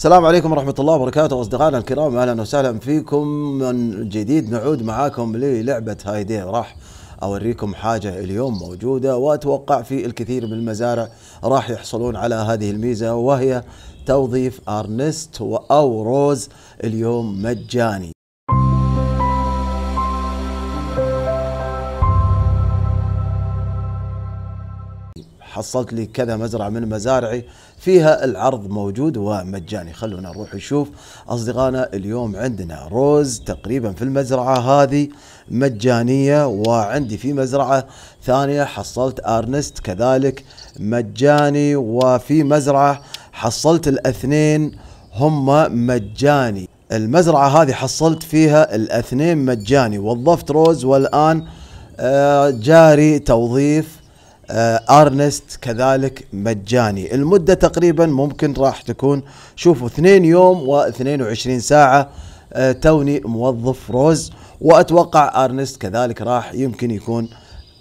السلام عليكم ورحمة الله وبركاته أصدقائنا الكرام أهلا وسهلا فيكم من جديد نعود معاكم للعبة هايدي راح أوريكم حاجة اليوم موجودة وأتوقع في الكثير من المزارع راح يحصلون على هذه الميزة وهي توظيف أرنست أو روز اليوم مجاني حصلت لي كذا مزرعة من مزارعي فيها العرض موجود ومجاني خلونا نروح نشوف أصدقائنا اليوم عندنا روز تقريبا في المزرعة هذه مجانية وعندي في مزرعة ثانية حصلت أرنست كذلك مجاني وفي مزرعة حصلت الاثنين هما مجاني المزرعة هذه حصلت فيها الاثنين مجاني وظفت روز والآن آه، جاري توظيف آه، ارنست كذلك مجاني المدة تقريبا ممكن راح تكون شوفوا 2 يوم و22 ساعة آه، توني موظف روز واتوقع ارنست كذلك راح يمكن يكون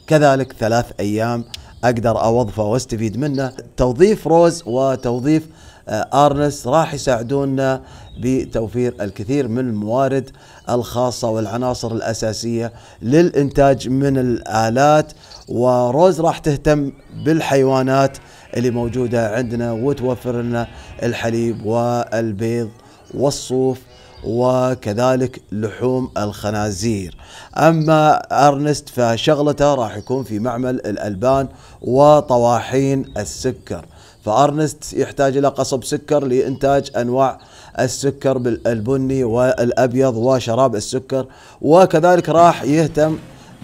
كذلك ثلاث ايام اقدر اوظفه واستفيد منه توظيف روز وتوظيف آه، ارنس راح يساعدونا بتوفير الكثير من الموارد الخاصه والعناصر الاساسيه للانتاج من الالات وروز راح تهتم بالحيوانات اللي موجوده عندنا وتوفر لنا الحليب والبيض والصوف وكذلك لحوم الخنازير أما أرنست فشغلته راح يكون في معمل الألبان وطواحين السكر فأرنست يحتاج إلى قصب سكر لإنتاج أنواع السكر بالبني والأبيض وشراب السكر وكذلك راح يهتم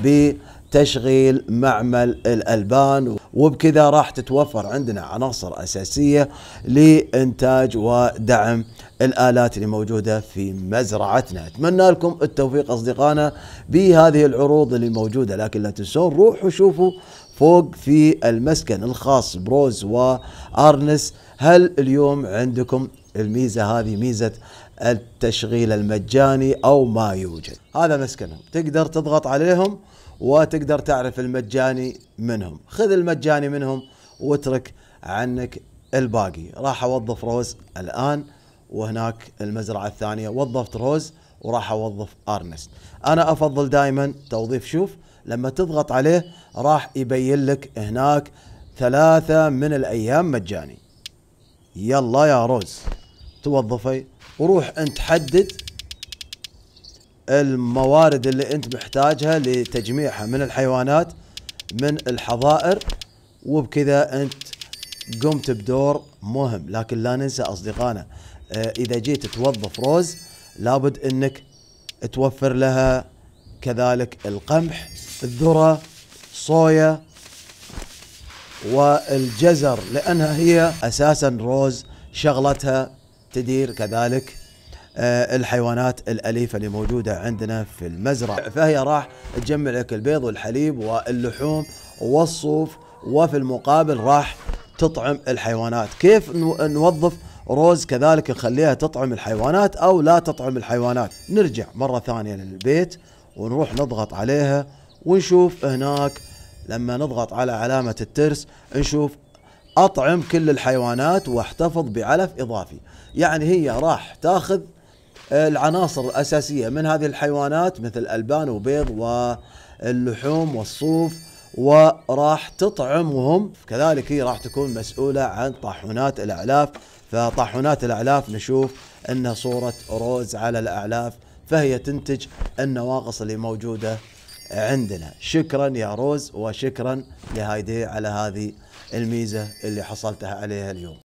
ب تشغيل معمل الألبان وبكذا راح تتوفر عندنا عناصر أساسية لإنتاج ودعم الآلات اللي موجودة في مزرعتنا أتمنى لكم التوفيق أصدقائنا بهذه العروض اللي موجودة لكن لا تنسون روحوا شوفوا فوق في المسكن الخاص بروز وارنس هل اليوم عندكم الميزه هذه ميزه التشغيل المجاني او ما يوجد هذا مسكنهم تقدر تضغط عليهم وتقدر تعرف المجاني منهم خذ المجاني منهم واترك عنك الباقي راح اوظف روز الان وهناك المزرعه الثانيه وظفت روز وراح اوظف ارنست انا افضل دائما توظيف شوف لما تضغط عليه راح يبين لك هناك ثلاثة من الأيام مجاني يلا يا روز توظفي وروح أنت حدد الموارد اللي أنت محتاجها لتجميعها من الحيوانات من الحظائر وبكذا أنت قمت بدور مهم لكن لا ننسى اصدقائنا آه، اذا جيت توظف روز لابد انك توفر لها كذلك القمح الذره صويا والجزر لانها هي اساسا روز شغلتها تدير كذلك آه، الحيوانات الأليفة اللي موجودة عندنا في المزرعة فهي راح تجمع لك البيض والحليب واللحوم والصوف وفي المقابل راح تطعم الحيوانات كيف نوظف روز كذلك نخليها تطعم الحيوانات او لا تطعم الحيوانات نرجع مره ثانيه للبيت ونروح نضغط عليها ونشوف هناك لما نضغط على علامه الترس نشوف اطعم كل الحيوانات واحتفظ بعلف اضافي يعني هي راح تاخذ آه، العناصر الاساسيه من هذه الحيوانات مثل البان وبيض واللحوم والصوف وراح تطعمهم كذلك هي راح تكون مسؤولة عن طاحونات الأعلاف فطاحونات الأعلاف نشوف أنها صورة روز على الأعلاف فهي تنتج النواقص اللي موجودة عندنا شكرا يا روز وشكرا لهايدي على هذه الميزة اللي حصلتها عليها اليوم